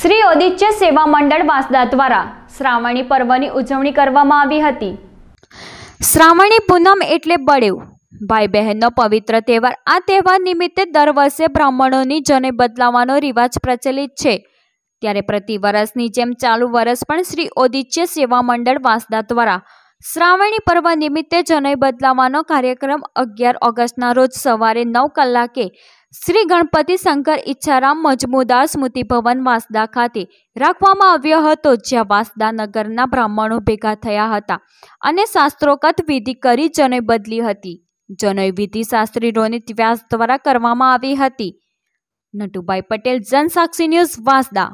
શ્રી ઔદિત્ય સેવા મંડળ વાસદા દ્વારા શ્રાવણી પર્વની ઉજવણી કરવામાં આવી હતી શ્રાવણી પૂનમ એટલે બળેવ ભાઈ બહેનનો પવિત્ર તહેવાર આ તહેવાર નિમિત્તે દર વર્ષે બ્રાહ્મણોની જને બદલાવાનો રિવાજ પ્રચલિત છે ત્યારે પ્રતિ વર્ષની જેમ ચાલુ વર્ષ પણ શ્રી ઔદિત્ય સેવા મંડળ વાસદા દ્વારા શ્રાવણી પર્વ નિમિત્તે જનય બદલાવાનો કાર્યક્રમ અગિયાર ઓગસ્ટના રોજ સવારે નવ કલાકે શ્રી ગણપતિ શંકર ઈચ્છારામ મજમુદાર સ્મૃતિ ભવન વાંસદા ખાતે રાખવામાં આવ્યો હતો જ્યાં વાંસદા નગરના બ્રાહ્મણો ભેગા થયા હતા અને શાસ્ત્રોકત વિધિ કરી જનય બદલી હતી જનય વિધિ રોનિત વ્યાસ દ્વારા કરવામાં આવી હતી નટુભાઈ પટેલ જનસાક્ષી ન્યૂઝ વાંસદા